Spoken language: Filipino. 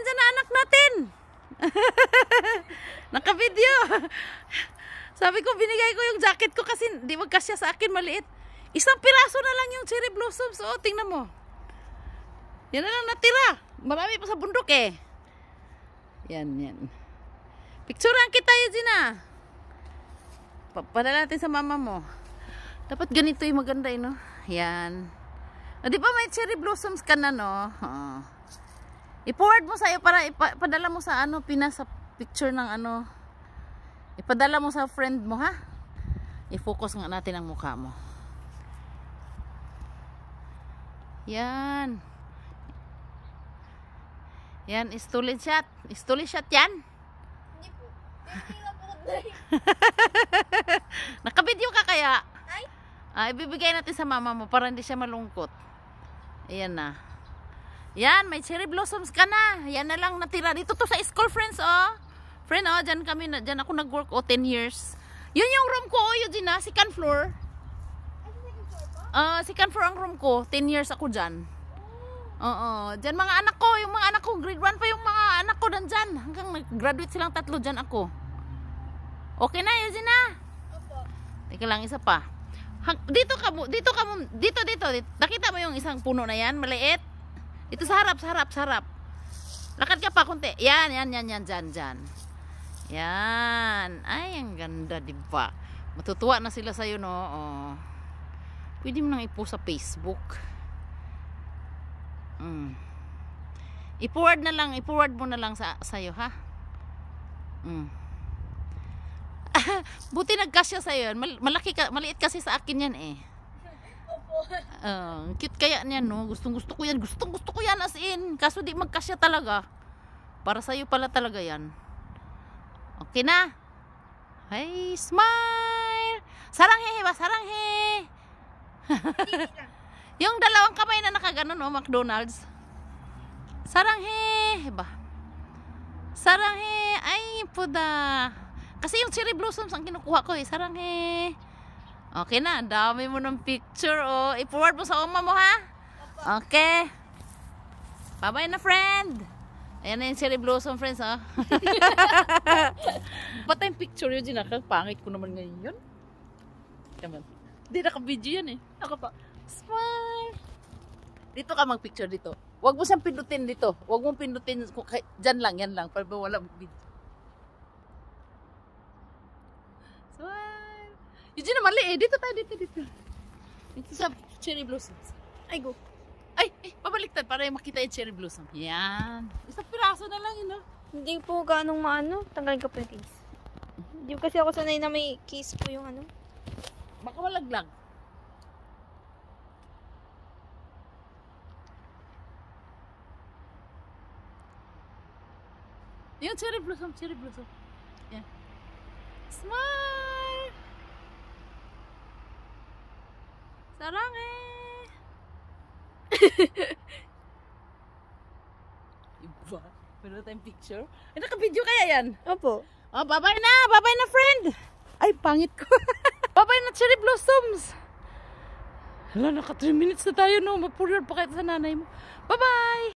nandyan na anak natin. Naka-video. Sabi ko, binigay ko yung jacket ko kasi di magkasya sa akin, maliit. Isang piraso na lang yung cherry blossoms. O, oh, tingnan mo. Yan na lang natira. Marami pa sa bundok eh. Yan, yan. Picturean kita, Eugene Papadala natin sa mama mo. Dapat ganito yung maganda eh, no? Yan. O, di ba may cherry blossoms ka na, no? Oo. Oh. I-forward mo sa iyo para ipadala mo sa ano, pinas sa picture ng ano. Ipadala mo sa friend mo ha. I-focus nga natin ang mukha mo. Yan. Yan, istulid shot. Istulid shot yan. Hindi po. Nakabidyo ka kaya? Ay? Ah, ibibigay natin sa mama mo para hindi siya malungkot. Ayan na. Yan, may cherry blossoms ka na. Yan na lang natira. Dito to sa school friends, oh. Friend, oh, dyan kami, na, dyan ako nag-work, oh, 10 years. Yun yung room ko, oh, yun din, Eugenia, ah, second floor. Ah, uh, second floor ang room ko. 10 years ako dyan. Oo, dyan mga anak ko, yung mga anak ko, grade 1 pa yung mga anak ko dyan. Hanggang nag-graduate silang tatlo dyan ako. Okay na, Eugenia? Ah? Opo. Teka lang, isa pa. dito ka dito ka dito, dito, dito. Nakita mo yung isang puno na yan, maliit? Ito sa harap, sa harap, sa harap. Lakad ka pa konti. Yan, yan, yan, yan, dyan, dyan. Yan. Ay, ang ganda, di ba? Matutuwa na sila sa'yo, no? Oh. Pwede mo nang ipo sa Facebook. Mm. I-forward na lang, i-forward mo na lang sa sa'yo, ha? Mm. Buti nag-cash siya sa'yo. Mal malaki ka, maliit kasi sa akin yan, eh. Uh, ah, cute kaya niyan no. Gustong gusto ko yan. Gustong gusto ko yan as in. Kaso di magkasya talaga. Para sa'yo pala talaga yan. Okay na. Hey, smile. Saranghe ba? Saranghe. Yung dalawang kamay na nakaganon oh, McDonald's. Saranghe ba? Saranghe. Ay, puda. Kasi yung cherry blossoms ang kinukuha ko eh. Saranghe. Saranghe. Okay na, dami mo ng picture oh. I-forward mo sa oma mo ha. Okay. Bye-bye na friend. Ayan na yung cherry blossom friends ha. Oh. Ba't tayong picture yun, Jinaka? Pangit ko naman ngayon. Come on. Hindi, naka-video yan eh. Ako pa. Smile! Dito ka mag-picture dito. Huwag mo siyang pindutin dito. Huwag mo pindutin. Diyan lang, yan lang. Para wala mag-video. Hindi na mali eh. Dito tayo, dito, dito. Dito sa cherry blossoms. Ay, go. Ay, ay, pabaliktad para makita yung cherry blossom. Yan. Isang piraso na lang yun, no? Hindi po ganong maano. Tanggalin ka po yung case. Hindi kasi ako sanay na may case po yung ano. Baka malaglag. Yung cherry blossom, cherry blossom. Yan. Smile! Sarange! Iba. Meron tayong picture. Ay, naka-video kaya yan? Opo. Oh, babay na! Babay na, friend! Ay, pangit ko. babay na, cherry blossoms! Hala, naka 3 minutes na tayo, no? mag pa kahit sa nanay mo. Bye-bye!